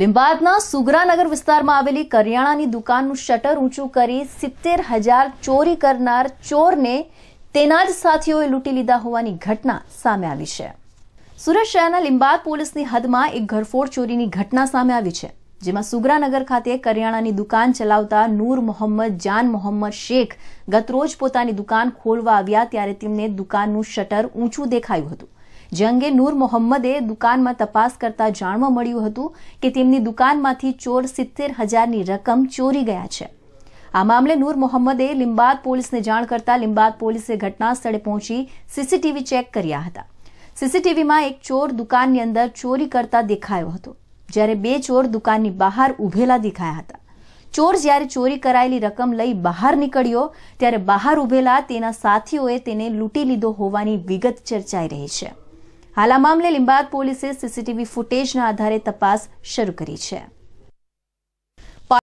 લિંબાયતના સુગરાનગર વિસ્તારમાં આવેલી કરિયાણાની દુકાનનું શટર ઊંચું કરી સિત્તેર હજાર ચોરી કરનાર ચોરને તેના જ સાથીઓએ લૂંટી લીધા હોવાની ઘટના સામે આવી છે સુરત શહેરના લિંબાયત પોલીસની હદમાં એક ઘરફોડ ચોરીની ઘટના સામે આવી છે જેમાં સુગરાનગર ખાતે કરિયાણાની દુકાન ચલાવતા નૂર મોહમ્મદ જાન મોહમ્મદ શેખ ગતરોજ પોતાની દુકાન ખોલવા આવ્યા ત્યારે તેમને દુકાનનું શટર ઊંચું દેખાયું હતું જે અંગે નૂર મોહમ્મદે દુકાનમાં તપાસ કરતા જાણવા મળ્યું હતું કે તેમની દુકાનમાંથી ચોર સિત્તેર હજારની રકમ ચોરી ગયા છે આ મામલે નૂર મોહમ્મદે લિંબાદ પોલીસને જાણ કરતા લિંબાદ પોલીસે ઘટના સ્થળે પહોંચી સીસીટીવી ચેક કર્યા હતા સીસીટીવીમાં એક ચોર દુકાનની અંદર ચોરી કરતા દેખાયો હતો જ્યારે બે ચોર દુકાનની બહાર ઉભેલા દેખાયા હતા ચોર જ્યારે ચોરી કરાયેલી રકમ લઈ બહાર નીકળ્યો ત્યારે બહાર ઉભેલા તેના સાથીઓએ તેને લૂંટી લીધો હોવાની વિગત ચર્ચાઈ રહી છે હાલ આ મામલે લીંબાદ પોલીસે સીસીટીવી ફૂટેજના આધારે તપાસ શરૂ કરી છે